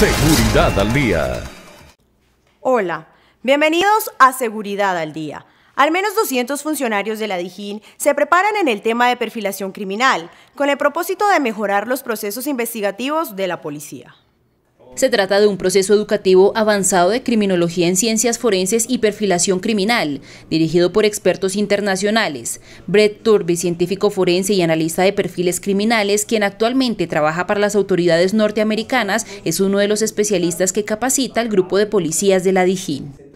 Seguridad al Día. Hola, bienvenidos a Seguridad al Día. Al menos 200 funcionarios de la DIGIN se preparan en el tema de perfilación criminal, con el propósito de mejorar los procesos investigativos de la policía. Se trata de un proceso educativo avanzado de criminología en ciencias forenses y perfilación criminal, dirigido por expertos internacionales. Brett Turby, científico forense y analista de perfiles criminales, quien actualmente trabaja para las autoridades norteamericanas, es uno de los especialistas que capacita al grupo de policías de la DIJÍN.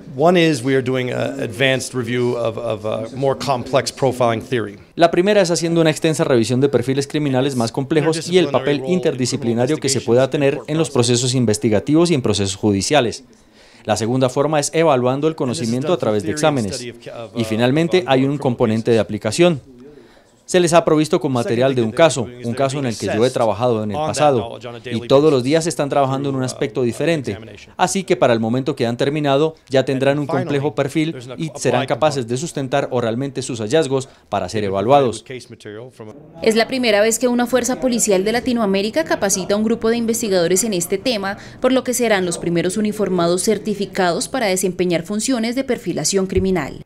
La primera es haciendo una extensa revisión de perfiles criminales más complejos y el papel interdisciplinario que se pueda tener en los procesos investigativos y en procesos judiciales. La segunda forma es evaluando el conocimiento a través de exámenes. Y uh, finalmente hay un componente de aplicación, se les ha provisto con material de un caso, un caso en el que yo he trabajado en el pasado, y todos los días están trabajando en un uh, aspecto diferente. Así que para el momento que han terminado, ya tendrán un complejo perfil y serán capaces de sustentar oralmente sus hallazgos para ser evaluados. Es la primera vez que una fuerza policial de Latinoamérica capacita a un grupo de investigadores en este tema, por lo que serán los primeros uniformados certificados para desempeñar funciones de perfilación criminal.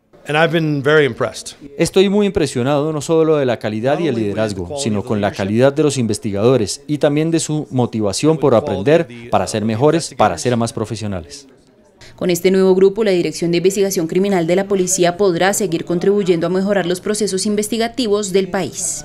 Estoy muy impresionado no solo de la calidad y el liderazgo, sino con la calidad de los investigadores y también de su motivación por aprender, para ser mejores, para ser más profesionales. Con este nuevo grupo, la Dirección de Investigación Criminal de la Policía podrá seguir contribuyendo a mejorar los procesos investigativos del país.